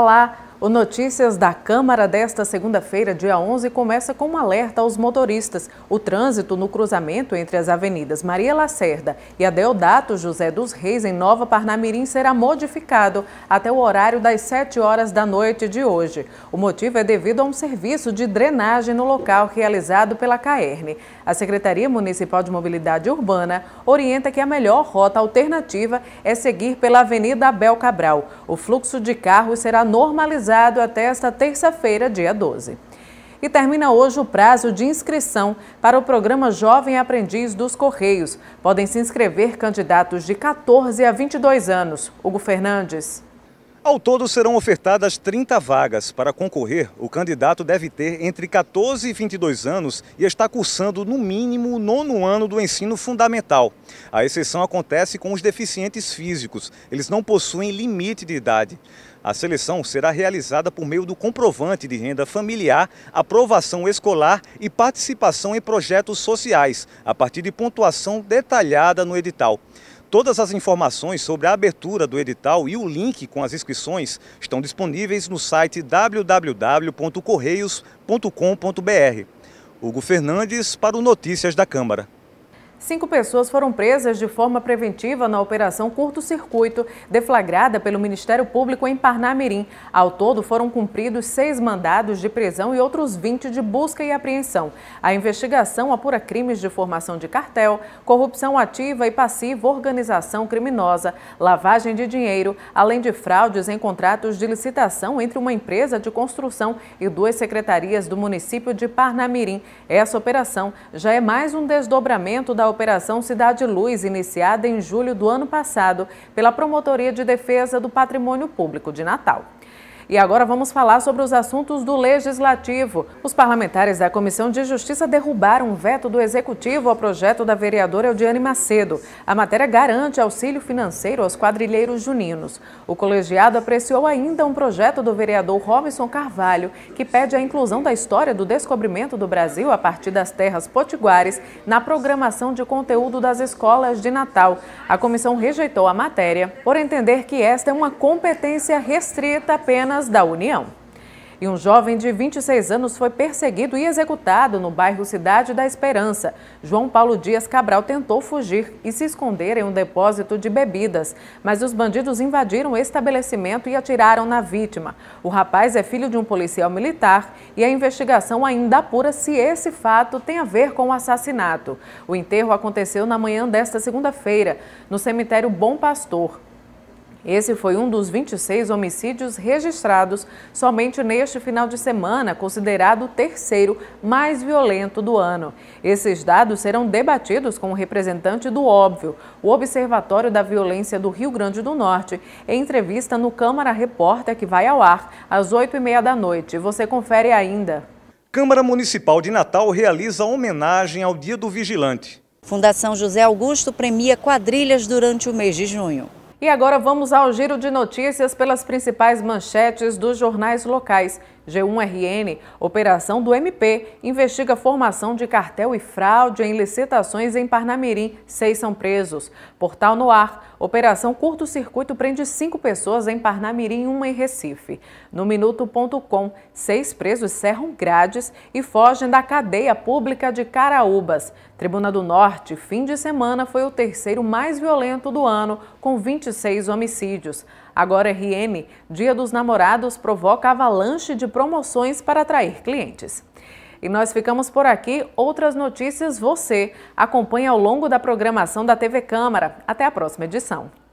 Olá, o Notícias da Câmara desta segunda-feira, dia 11, começa com um alerta aos motoristas. O trânsito no cruzamento entre as avenidas Maria Lacerda e Adeodato José dos Reis, em Nova Parnamirim, será modificado até o horário das 7 horas da noite de hoje. O motivo é devido a um serviço de drenagem no local realizado pela CAERN. A Secretaria Municipal de Mobilidade Urbana orienta que a melhor rota alternativa é seguir pela Avenida Abel Cabral. O fluxo de carros será normalizado realizado até esta terça-feira, dia 12. E termina hoje o prazo de inscrição para o programa Jovem Aprendiz dos Correios. Podem se inscrever candidatos de 14 a 22 anos. Hugo Fernandes. Ao todo serão ofertadas 30 vagas. Para concorrer, o candidato deve ter entre 14 e 22 anos e está cursando no mínimo o nono ano do ensino fundamental. A exceção acontece com os deficientes físicos. Eles não possuem limite de idade. A seleção será realizada por meio do comprovante de renda familiar, aprovação escolar e participação em projetos sociais, a partir de pontuação detalhada no edital. Todas as informações sobre a abertura do edital e o link com as inscrições estão disponíveis no site www.correios.com.br. Hugo Fernandes para o Notícias da Câmara. Cinco pessoas foram presas de forma preventiva na operação Curto Circuito, deflagrada pelo Ministério Público em Parnamirim. Ao todo, foram cumpridos seis mandados de prisão e outros 20 de busca e apreensão. A investigação apura crimes de formação de cartel, corrupção ativa e passiva, organização criminosa, lavagem de dinheiro, além de fraudes em contratos de licitação entre uma empresa de construção e duas secretarias do município de Parnamirim. Essa operação já é mais um desdobramento da Operação Cidade Luz, iniciada em julho do ano passado pela Promotoria de Defesa do Patrimônio Público de Natal. E agora vamos falar sobre os assuntos do Legislativo. Os parlamentares da Comissão de Justiça derrubaram um veto do Executivo ao projeto da vereadora Eudiane Macedo. A matéria garante auxílio financeiro aos quadrilheiros juninos. O colegiado apreciou ainda um projeto do vereador Robson Carvalho, que pede a inclusão da história do descobrimento do Brasil a partir das terras potiguares na programação de conteúdo das escolas de Natal. A comissão rejeitou a matéria por entender que esta é uma competência restrita apenas da União. E um jovem de 26 anos foi perseguido e executado no bairro Cidade da Esperança. João Paulo Dias Cabral tentou fugir e se esconder em um depósito de bebidas, mas os bandidos invadiram o estabelecimento e atiraram na vítima. O rapaz é filho de um policial militar e a investigação ainda apura se esse fato tem a ver com o assassinato. O enterro aconteceu na manhã desta segunda-feira, no cemitério Bom Pastor. Esse foi um dos 26 homicídios registrados somente neste final de semana, considerado o terceiro mais violento do ano. Esses dados serão debatidos com o representante do Óbvio, o Observatório da Violência do Rio Grande do Norte, em entrevista no Câmara Repórter, que vai ao ar às 8h30 da noite. Você confere ainda. Câmara Municipal de Natal realiza homenagem ao Dia do Vigilante. Fundação José Augusto premia quadrilhas durante o mês de junho. E agora vamos ao giro de notícias pelas principais manchetes dos jornais locais. G1RN, operação do MP, investiga formação de cartel e fraude em licitações em Parnamirim. Seis são presos. Portal no ar, operação curto-circuito prende cinco pessoas em Parnamirim, uma em Recife. No Minuto.com, seis presos cerram grades e fogem da cadeia pública de Caraúbas. Tribuna do Norte, fim de semana foi o terceiro mais violento do ano, com 26 homicídios. Agora RN Dia dos Namorados provoca avalanche de promoções para atrair clientes. E nós ficamos por aqui. Outras notícias você acompanha ao longo da programação da TV Câmara. Até a próxima edição.